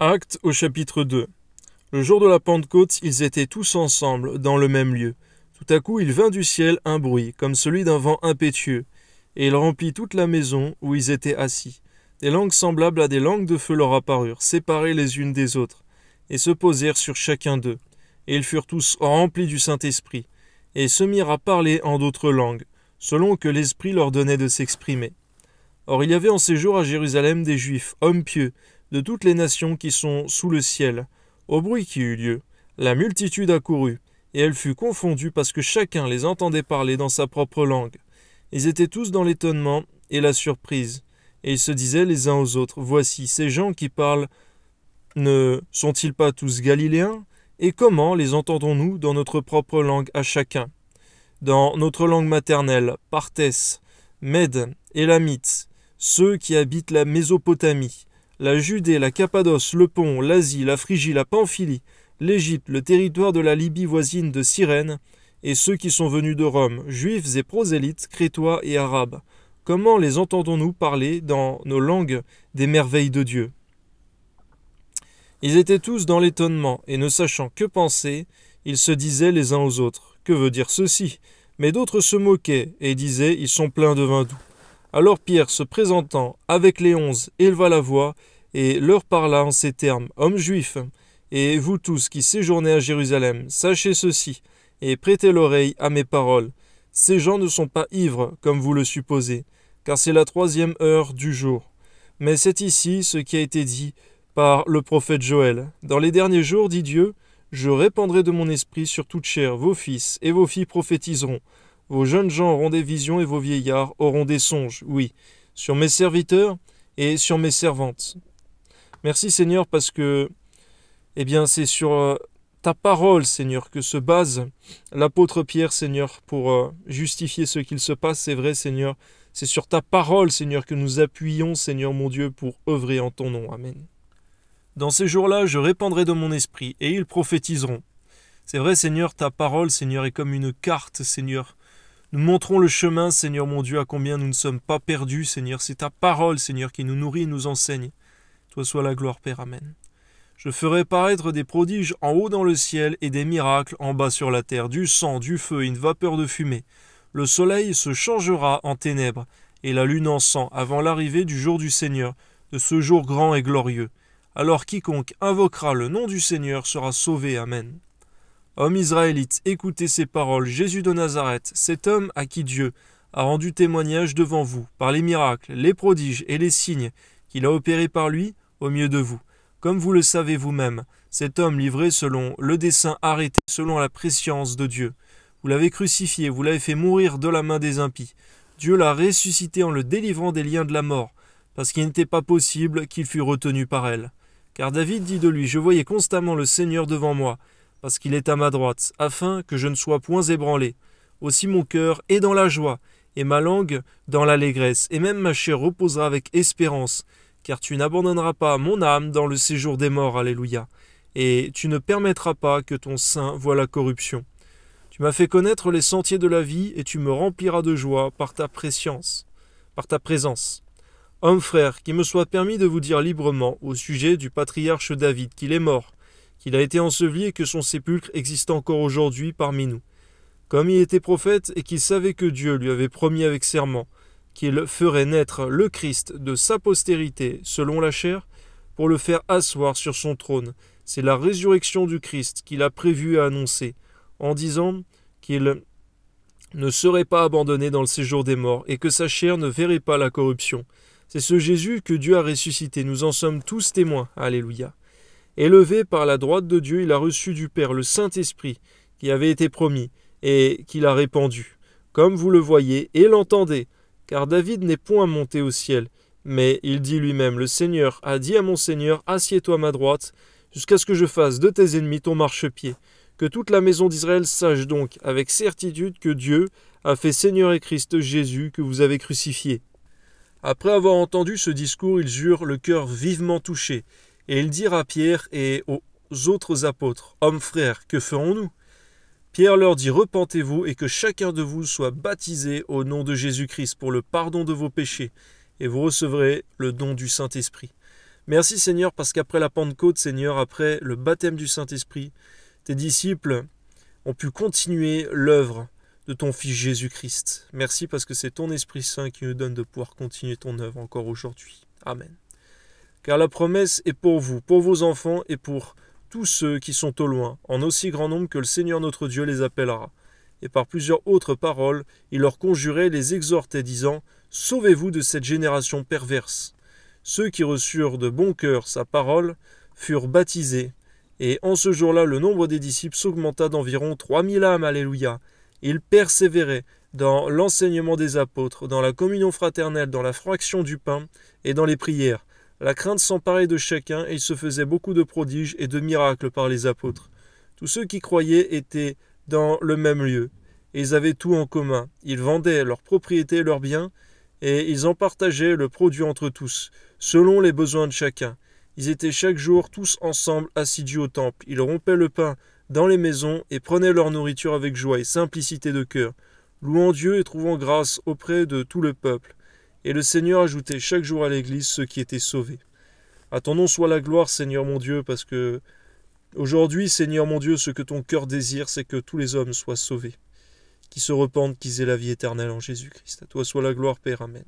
Acte au chapitre 2. Le jour de la Pentecôte, ils étaient tous ensemble dans le même lieu. Tout à coup, il vint du ciel un bruit, comme celui d'un vent impétueux, et il remplit toute la maison où ils étaient assis. Des langues semblables à des langues de feu leur apparurent, séparées les unes des autres, et se posèrent sur chacun d'eux. Et ils furent tous remplis du Saint-Esprit, et se mirent à parler en d'autres langues, selon que l'Esprit leur donnait de s'exprimer. Or il y avait en séjour à Jérusalem des Juifs, hommes pieux, de toutes les nations qui sont sous le ciel. Au bruit qui eut lieu, la multitude accourut, et elle fut confondue parce que chacun les entendait parler dans sa propre langue. Ils étaient tous dans l'étonnement et la surprise, et ils se disaient les uns aux autres, Voici, ces gens qui parlent ne sont-ils pas tous galiléens Et comment les entendons-nous dans notre propre langue à chacun Dans notre langue maternelle, Parthes, Mède, lamites, ceux qui habitent la Mésopotamie, la Judée, la Cappadoce, le Pont, l'Asie, la Phrygie, la Pamphylie, l'Égypte, le territoire de la Libye voisine de Cyrène, et ceux qui sont venus de Rome, juifs et prosélytes, crétois et arabes. Comment les entendons-nous parler dans nos langues des merveilles de Dieu Ils étaient tous dans l'étonnement, et ne sachant que penser, ils se disaient les uns aux autres Que veut dire ceci Mais d'autres se moquaient et disaient Ils sont pleins de vin doux. Alors Pierre, se présentant avec les onze, éleva la voix et leur parla en ces termes Hommes juifs, et vous tous qui séjournez à Jérusalem, sachez ceci, et prêtez l'oreille à mes paroles. Ces gens ne sont pas ivres, comme vous le supposez, car c'est la troisième heure du jour. Mais c'est ici ce qui a été dit par le prophète Joël. Dans les derniers jours, dit Dieu, je répandrai de mon esprit sur toute chair, vos fils et vos filles prophétiseront, vos jeunes gens auront des visions et vos vieillards auront des songes, oui, sur mes serviteurs et sur mes servantes. Merci Seigneur parce que, eh bien, c'est sur euh, ta parole, Seigneur, que se base l'apôtre Pierre, Seigneur, pour euh, justifier ce qu'il se passe. C'est vrai, Seigneur. C'est sur ta parole, Seigneur, que nous appuyons, Seigneur mon Dieu, pour œuvrer en ton nom. Amen. Dans ces jours-là, je répandrai de mon esprit, et ils prophétiseront. C'est vrai, Seigneur, ta parole, Seigneur, est comme une carte, Seigneur, nous montrons le chemin, Seigneur mon Dieu, à combien nous ne sommes pas perdus, Seigneur. C'est ta parole, Seigneur, qui nous nourrit et nous enseigne. Toi soit la gloire, Père. Amen. Je ferai paraître des prodiges en haut dans le ciel et des miracles en bas sur la terre, du sang, du feu une vapeur de fumée. Le soleil se changera en ténèbres et la lune en sang avant l'arrivée du jour du Seigneur, de ce jour grand et glorieux. Alors quiconque invoquera le nom du Seigneur sera sauvé. Amen. Homme israélite, écoutez ces paroles. Jésus de Nazareth, cet homme à qui Dieu a rendu témoignage devant vous, par les miracles, les prodiges et les signes qu'il a opérés par lui au milieu de vous. Comme vous le savez vous-même, cet homme livré selon le dessein arrêté, selon la préscience de Dieu. Vous l'avez crucifié, vous l'avez fait mourir de la main des impies. Dieu l'a ressuscité en le délivrant des liens de la mort, parce qu'il n'était pas possible qu'il fût retenu par elle. Car David dit de lui, Je voyais constamment le Seigneur devant moi, parce qu'il est à ma droite, afin que je ne sois point ébranlé. Aussi mon cœur est dans la joie, et ma langue dans l'allégresse, et même ma chair reposera avec espérance, car tu n'abandonneras pas mon âme dans le séjour des morts, Alléluia, et tu ne permettras pas que ton sein voie la corruption. Tu m'as fait connaître les sentiers de la vie, et tu me rempliras de joie par ta préscience, par ta présence. Homme frère, qu'il me soit permis de vous dire librement au sujet du patriarche David qu'il est mort, qu'il a été enseveli et que son sépulcre existe encore aujourd'hui parmi nous. Comme il était prophète et qu'il savait que Dieu lui avait promis avec serment qu'il ferait naître le Christ de sa postérité selon la chair, pour le faire asseoir sur son trône, c'est la résurrection du Christ qu'il a prévu et annoncer en disant qu'il ne serait pas abandonné dans le séjour des morts et que sa chair ne verrait pas la corruption. C'est ce Jésus que Dieu a ressuscité, nous en sommes tous témoins. Alléluia. Élevé par la droite de Dieu, il a reçu du Père le Saint-Esprit qui avait été promis et qu'il a répandu, comme vous le voyez et l'entendez, car David n'est point monté au ciel, mais il dit lui-même, le Seigneur a dit à mon Seigneur, assieds-toi à ma droite, jusqu'à ce que je fasse de tes ennemis ton marchepied. Que toute la maison d'Israël sache donc avec certitude que Dieu a fait Seigneur et Christ Jésus que vous avez crucifié. Après avoir entendu ce discours, ils eurent le cœur vivement touché, et il dirent à Pierre et aux autres apôtres, Hommes frères, que ferons-nous Pierre leur dit, Repentez-vous et que chacun de vous soit baptisé au nom de Jésus-Christ pour le pardon de vos péchés, et vous recevrez le don du Saint-Esprit. Merci Seigneur, parce qu'après la Pentecôte, Seigneur, après le baptême du Saint-Esprit, tes disciples ont pu continuer l'œuvre de ton Fils Jésus-Christ. Merci parce que c'est ton Esprit Saint qui nous donne de pouvoir continuer ton œuvre encore aujourd'hui. Amen car la promesse est pour vous, pour vos enfants et pour tous ceux qui sont au loin, en aussi grand nombre que le Seigneur notre Dieu les appellera. Et par plusieurs autres paroles, il leur conjurait, les exhortait, disant Sauvez-vous de cette génération perverse. Ceux qui reçurent de bon cœur sa parole furent baptisés. Et en ce jour-là, le nombre des disciples s'augmenta d'environ trois mille âmes. Alléluia. Ils persévéraient dans l'enseignement des apôtres, dans la communion fraternelle, dans la fraction du pain et dans les prières. La crainte s'emparait de chacun et il se faisait beaucoup de prodiges et de miracles par les apôtres. Tous ceux qui croyaient étaient dans le même lieu et ils avaient tout en commun. Ils vendaient leurs propriétés et leurs biens et ils en partageaient le produit entre tous, selon les besoins de chacun. Ils étaient chaque jour tous ensemble assidus au temple. Ils rompaient le pain dans les maisons et prenaient leur nourriture avec joie et simplicité de cœur, louant Dieu et trouvant grâce auprès de tout le peuple. Et le Seigneur ajoutait chaque jour à l'Église ceux qui étaient sauvés. À ton nom soit la gloire, Seigneur mon Dieu, parce que aujourd'hui, Seigneur mon Dieu, ce que ton cœur désire, c'est que tous les hommes soient sauvés, qui se repentent, qu'ils aient la vie éternelle en Jésus-Christ. À toi soit la gloire, Père. Amen.